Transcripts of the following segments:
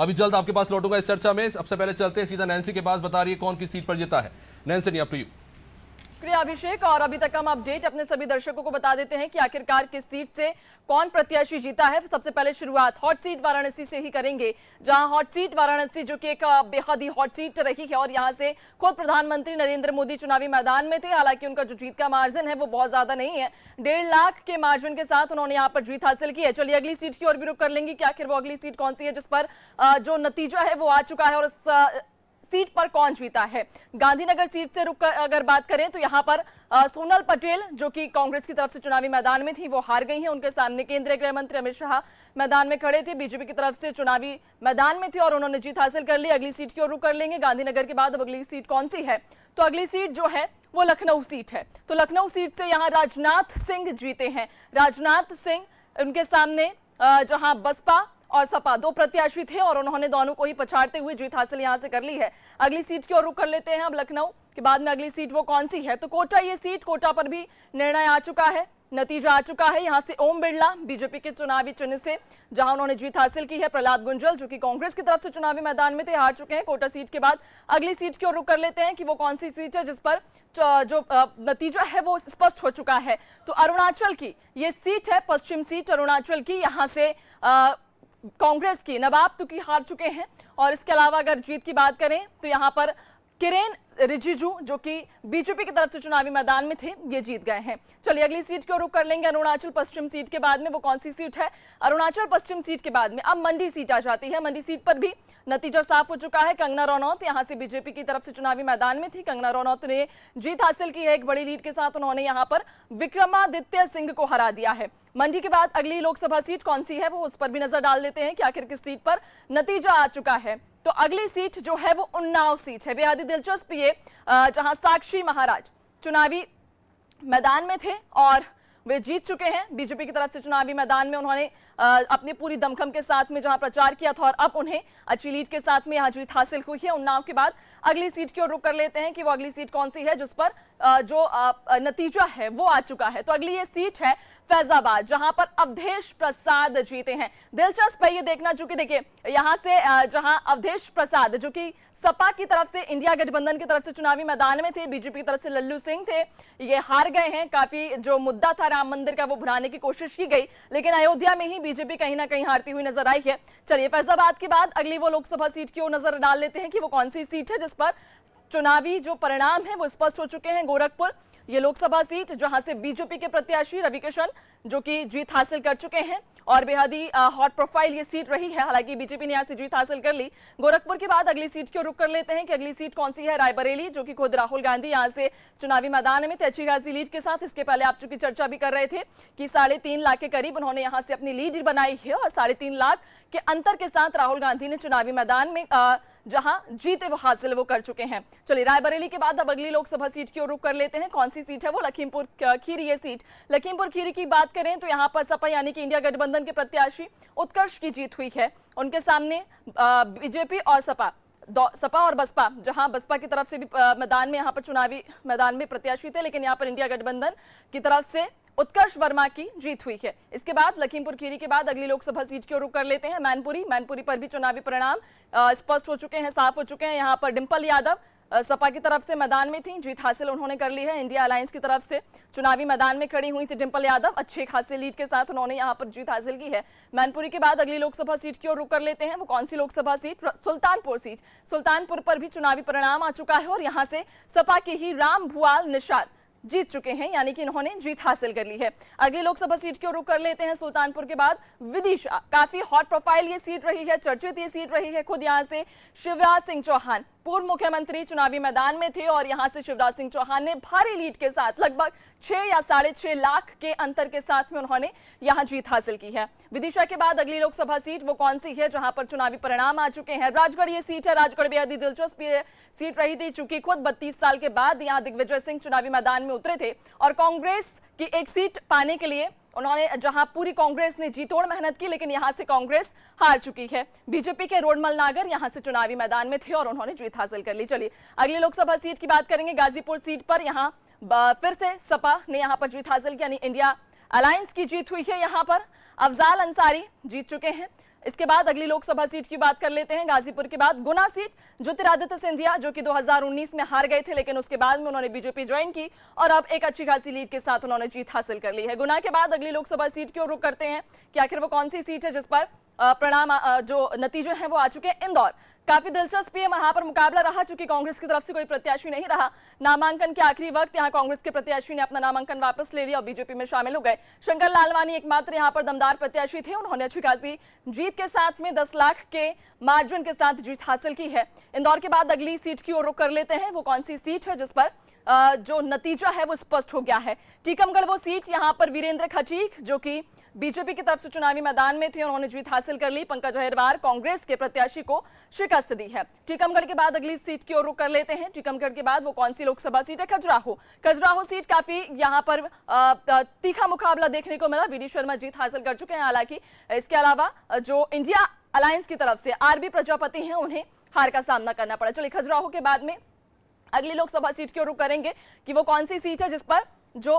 अभी जल्द आपके पास लौटूंगा इस चर्चा में सबसे पहले चलते हैं सीधा नैन्सी के पास बता रही है कौन किस सीट पर जीता है नैन्सी अप टू यू शुक्रिया अभिषेक और अभी तक हम अपडेट अपने सभी दर्शकों को बता देते हैं कि आखिरकार किस सीट से कौन प्रत्याशी जीता है सबसे पहले शुरुआत हॉट सीट वाराणसी से ही करेंगे जहां हॉट सीट वाराणसी जो कि एक बेहद ही हॉट सीट रही है और यहां से खुद प्रधानमंत्री नरेंद्र मोदी चुनावी मैदान में थे हालांकि उनका जो जीत का मार्जिन है वो बहुत ज्यादा नहीं है डेढ़ लाख के मार्जिन के साथ उन्होंने यहाँ पर जीत हासिल की है चलिए अगली सीट की और भी रुख कर लेंगे कि आखिर वो अगली सीट कौन सी है जिस पर जो नतीजा है वो आ चुका है और सीट पर कौन जीता है गांधीनगर सीट से रुक अगर बात करें तो यहाँ पर सोनल पटेल जो कि कांग्रेस की तरफ से चुनावी मैदान में थी वो हार गई हैं उनके सामने केंद्रीय गृह मंत्री अमित शाह मैदान में खड़े थे बीजेपी की तरफ से चुनावी मैदान में थे और उन्होंने जीत हासिल कर ली अगली सीट की ओर रुक कर लेंगे गांधीनगर के बाद अब अगली सीट कौन सी है तो अगली सीट जो है वो लखनऊ सीट है तो लखनऊ सीट से यहाँ राजनाथ सिंह जीते हैं राजनाथ सिंह उनके सामने जहां बसपा और सपा दो प्रत्याशी थे और उन्होंने दोनों को ही पछाड़ते हुए जीत हासिल यहाँ से कर ली है अगली सीट की ओर रुख कर लेते हैं अब लखनऊ के बाद में अगली सीट वो कौन सी है तो कोटा ये सीट कोटा पर भी निर्णय आ चुका है नतीजा आ चुका है यहाँ से ओम बिरला बीजेपी के चुनावी चिन्ह से जहां उन्होंने जीत हासिल की है प्रहलाद गुंजल जो कि कांग्रेस की तरफ से चुनावी मैदान में थे हार चुके हैं कोटा सीट के बाद अगली सीट की ओर रुख कर लेते हैं कि वो कौन सी सीट है जिस पर जो नतीजा है वो स्पष्ट हो चुका है तो अरुणाचल की ये सीट है पश्चिम सीट अरुणाचल की यहाँ से कांग्रेस की नवाब तुकी तो हार चुके हैं और इसके अलावा अगर जीत की बात करें तो यहां पर किरेन रिजिजू जो कि बीजेपी की तरफ से चुनावी मैदान में थे ये जीत गए हैं चलिए अगली सीट की ओर रुख कर लेंगे अरुणाचल पश्चिम सीट के बाद में वो कौन सी सीट है अरुणाचल पश्चिम सीट के बाद में अब मंडी सीट आ जाती है मंडी सीट पर भी नतीजा साफ हो चुका है कंगना रनौत यहाँ से बीजेपी की तरफ से चुनावी मैदान में थी कंगना रनौत ने जीत हासिल की है एक बड़ी लीड के साथ उन्होंने यहाँ पर विक्रमादित्य सिंह को हरा दिया है मंडी के बाद अगली लोकसभा सीट कौन सी है वो उस पर भी नजर डाल देते हैं कि आखिर किस सीट पर नतीजा आ चुका है तो अगली सीट जो है वो उन्नाव सीट है बेहद ही दिलचस्प ये जहां साक्षी महाराज चुनावी मैदान में थे और वे जीत चुके हैं बीजेपी की तरफ से चुनावी मैदान में उन्होंने अपने पूरी दमखम के साथ में जहां प्रचार किया था और अब उन्हें अच्छी लीड के साथ में यहां जीत हासिल हुई है उन्नाव के बाद अगली सीट की ओर रुक कर लेते हैं कि वो अगली सीट कौन सी है जिस पर जो नतीजा है वो आ चुका है तो अगली ये सीट है फैजाबाद जहां पर अवधेश प्रसाद जीते हैं दिलचस्प है ये देखना चूंकि देखिए यहां से जहां अवधेश प्रसाद जो कि सपा की तरफ से इंडिया गठबंधन की तरफ से चुनावी मैदान में थे बीजेपी की तरफ से लल्लू सिंह थे ये हार गए हैं काफी जो मुद्दा था राम मंदिर का वो भुनाने की कोशिश की गई लेकिन अयोध्या में ही बीजेपी कहीं ना कहीं हारती हुई नजर आई है चलिए फैजाबाद के बाद अगली वो लोकसभा सीट की ओर नजर डाल लेते हैं कि वो कौन सी सीट है जिस पर चुनावी जो परिणाम है वो स्पष्ट हो चुके हैं गोरखपुर ये लोकसभा सीट जहां से बीजेपी के प्रत्याशी रवि किशन जो कि जीत हासिल कर चुके हैं और बेहद ही हॉट प्रोफाइल ये सीट रही है हालांकि बीजेपी ने यहाँ से जीत हासिल कर ली गोरखपुर के बाद अगली सीट की रुख कर लेते हैं कि अगली सीट कौन सी है रायबरेली जो कि खुद राहुल गांधी यहाँ से चुनावी मैदान में तेची गाजी लीड के साथ इसके पहले आप चुकी चर्चा भी कर रहे थे कि साढ़े तीन लाख के करीब उन्होंने यहाँ से अपनी लीड बनाई है और साढ़े लाख के अंतर के साथ राहुल गांधी ने चुनावी मैदान में जहां जीते वो हासिल वो कर चुके हैं चलिए रायबरेली के बाद अब अगली लोकसभा सीट की ओर रुख कर लेते हैं कौन सी सीट है वो लखीमपुर खीरी ये सीट लखीमपुर खीरी की बात करें तो यहाँ पर सपा यानी कि इंडिया गठबंधन के प्रत्याशी उत्कर्ष की जीत हुई है उनके सामने बीजेपी और सपा सपा और बसपा जहां बसपा की तरफ से भी मैदान में यहाँ पर चुनावी मैदान में प्रत्याशी थे लेकिन यहाँ पर इंडिया गठबंधन की तरफ से उत्कर्ष वर्मा की जीत हुई है इसके बाद लखीमपुर खीरी के बाद अगली लोकसभा सीट की ओर रुख कर लेते हैं मैनपुरी मैनपुरी पर भी चुनावी परिणाम स्पष्ट हो चुके हैं साफ हो चुके हैं यहाँ पर डिम्पल यादव सपा की तरफ से मैदान में थी जीत हासिल उन्होंने कर ली है इंडिया अलायंस की तरफ से चुनावी मैदान में खड़ी हुई थी डिम्पल यादव अच्छे खासे लीड के साथ उन्होंने यहाँ पर जीत हासिल की है मैनपुरी के बाद अगली लोकसभा सीट की ओर रुक कर लेते हैं वो कौन सी लोकसभा सीट सुल्तानपुर सीट सुल्तानपुर पर भी चुनावी परिणाम आ चुका है और यहाँ से सपा के ही राम भुआल निषाद जीत चुके हैं यानी कि इन्होंने जीत हासिल कर ली है अगली लोकसभा सीट की ओर रुख कर लेते हैं सुल्तानपुर के बाद विदिशा काफी हॉट प्रोफाइल ये सीट रही है चर्चित ये सीट रही है खुद यहाँ से शिवराज सिंह चौहान पूर्व मुख्यमंत्री चुनावी मैदान में थे और यहाँ से शिवराज सिंह चौहान ने भारी लीड के साथ लगभग छह या साढ़े छह लाख के अंतर के साथ में उन्होंने यहाँ जीत हासिल की है विदिशा के बाद अगली लोकसभा सीट वो कौन सी है जहां पर चुनावी परिणाम आ चुके हैं राजगढ़ ये सीट है राजगढ़ बेहद ही दिलचस्प सीट रही थी चूंकि खुद बत्तीस साल के बाद यहाँ दिग्विजय सिंह चुनावी मैदान में उतरे थे और कांग्रेस की एक सीट पाने के लिए उन्होंने जहां पूरी कांग्रेस ने जीतोड़ मेहनत की लेकिन यहां से कांग्रेस हार चुकी है बीजेपी के रोडमल नागर यहां से चुनावी मैदान में थे और उन्होंने जीत हासिल कर ली चलिए अगली लोकसभा सीट की बात करेंगे गाजीपुर सीट पर यहां फिर से सपा ने यहां पर जीत हासिल की यानी इंडिया अलायंस की जीत हुई है यहां पर अफजाल अंसारी जीत चुके हैं इसके बाद अगली लोकसभा सीट की बात कर लेते हैं गाजीपुर के बाद गुना सीट ज्योतिरादित्य सिंधिया जो कि 2019 में हार गए थे लेकिन उसके बाद में उन्होंने बीजेपी ज्वाइन की और अब एक अच्छी खासी लीड के साथ उन्होंने जीत हासिल कर ली है गुना के बाद अगली लोकसभा सीट की ओर रुख करते हैं कि आखिर वो कौन सी सीट है जिस पर प्रणाम जो नतीजे हैं वो आ चुके हैं इंदौर काफी दिलचस्प है वहां पर मुकाबला रहा चूंकि कांग्रेस की तरफ से कोई प्रत्याशी नहीं रहा नामांकन के आखिरी वक्त यहाँ कांग्रेस के प्रत्याशी ने अपना नामांकन वापस ले लिया और बीजेपी में शामिल हो गए शंकर लालवानी एकमात्र यहाँ पर दमदार प्रत्याशी थे उन्होंने अच्छी खासी जीत के साथ में दस लाख के मार्जिन के साथ जीत हासिल की है इंदौर के बाद अगली सीट की ओर रुख कर लेते हैं वो कौन सी सीट है जिस पर जो नतीजा है वो स्पष्ट हो गया है टीकमगढ़ वो सीट यहाँ पर वीरेंद्र खचीक जो की बीजेपी की तरफ से चुनावी मैदान में थे उन्होंने जीत हासिल कर ली पंकज अहिरवार कांग्रेस के प्रत्याशी को शिकस्त दी है टीकमगढ़ के बाद अगली सीट की ओर रुख कर लेते हैं टीकमगढ़ के बाद वो कौन सी लोकसभा सीट है खजुराहो खजुराहो सीट काफी यहाँ पर तीखा मुकाबला देखने को मिला वी शर्मा जीत हासिल कर चुके हैं हालांकि इसके अलावा जो इंडिया अलायंस की तरफ से आरबी प्रजापति है उन्हें हार का सामना करना पड़ा चलिए खजुराहो के बाद में अगली लोकसभा सीट की ओर रुख करेंगे कि वो कौन सी सीट है जिस पर जो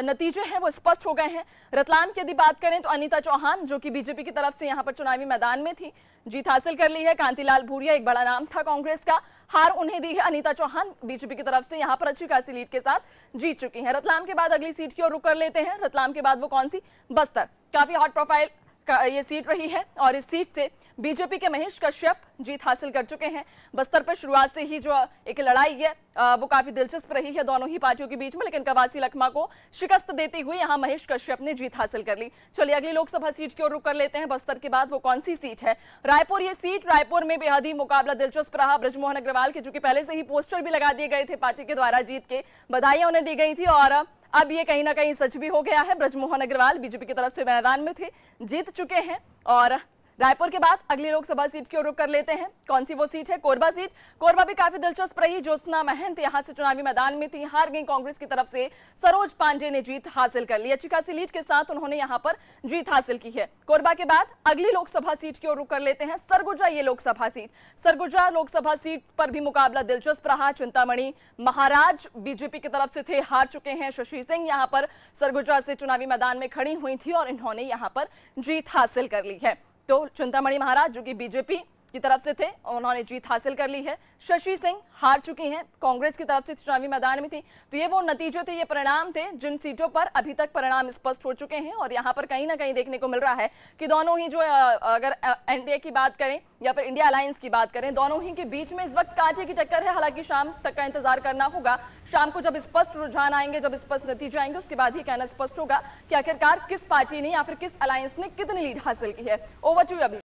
नतीजे हैं वो स्पष्ट हो गए हैं रतलाम की यदि बात करें तो अनीता चौहान जो कि बीजेपी की तरफ से यहाँ पर चुनावी मैदान में थी जीत हासिल कर ली है कांतिलाल भूरिया एक बड़ा नाम था कांग्रेस का हार उन्हें दी है अनीता चौहान बीजेपी की तरफ से यहां पर अच्छी खासी लीड के साथ जीत चुकी हैं रतलाम के बाद अगली सीट की ओर रुक कर लेते हैं रतलाम के बाद वो कौन सी बस्तर काफी हॉट प्रोफाइल ये सीट रही है और इस सीट से बीजेपी के महेश कश्यप जीत हासिल कर चुके हैं बस्तर पर शुरुआत से ही जो एक लड़ाई है वो काफी दिलचस्प रही है दोनों ही पार्टियों के बीच में लेकिन कवासी लखमा को शिकस्त देती हुई यहां महेश कश्यप ने जीत हासिल कर ली चलिए अगली लोकसभा सीट की ओर रुक कर लेते हैं बस्तर के बाद वो कौन सी सीट है रायपुर ये सीट रायपुर में बेहद ही मुकाबला दिलचस्प रहा ब्रजमोहन अग्रवाल के जो कि पहले से ही पोस्टर भी लगा दिए गए थे पार्टी के द्वारा जीत के बधाइयां उन्हें दी गई थी और अब ये कहीं ना कहीं सच भी हो गया है ब्रजमोहन अग्रवाल बीजेपी की तरफ से मैदान में थे जीत चुके हैं और रायपुर के बाद अगली लोकसभा सीट की ओर रुख कर लेते हैं कौन सी वो सीट है कोरबा सीट कोरबा भी काफी दिलचस्प रही ज्योत्ना महंत यहां से चुनावी मैदान में थी हार गई कांग्रेस की तरफ से सरोज पांडे ने जीत हासिल कर ली अच्छी खासी लीड के साथ उन्होंने यहां पर जीत हासिल की है कोरबा के बाद अगली लोकसभा सीट की ओर रुख कर लेते हैं सरगुजा ये लोकसभा सीट सरगुजा लोकसभा सीट पर भी मुकाबला दिलचस्प रहा चिंतामणि महाराज बीजेपी की तरफ से थे हार चुके हैं शशि सिंह यहां पर सरगुजा से चुनावी मैदान में खड़ी हुई थी और इन्होंने यहाँ पर जीत हासिल कर ली है तो चिंतामणि महाराज जो कि बीजेपी की तरफ से थे उन्होंने जीत हासिल कर ली है शशि सिंह हार चुकी हैं कांग्रेस की तरफ से चुनावी मैदान में थी तो ये वो नतीजे थे ये परिणाम थे जिन सीटों पर अभी तक परिणाम स्पष्ट हो चुके हैं और यहाँ पर कहीं ना कहीं देखने को मिल रहा है कि दोनों ही जो अगर एनडीए की बात करें या फिर इंडिया अलायंस की बात करें दोनों ही के बीच में इस वक्त कांटे की टक्कर है हालांकि शाम तक का इंतजार करना होगा शाम को जब स्पष्ट रुझान आएंगे जब स्पष्ट नतीजे आएंगे उसके बाद ही कहना स्पष्ट होगा कि आखिरकार किस पार्टी ने या फिर किस अलायंस ने कितनी लीड हासिल की है ओवर टू अभी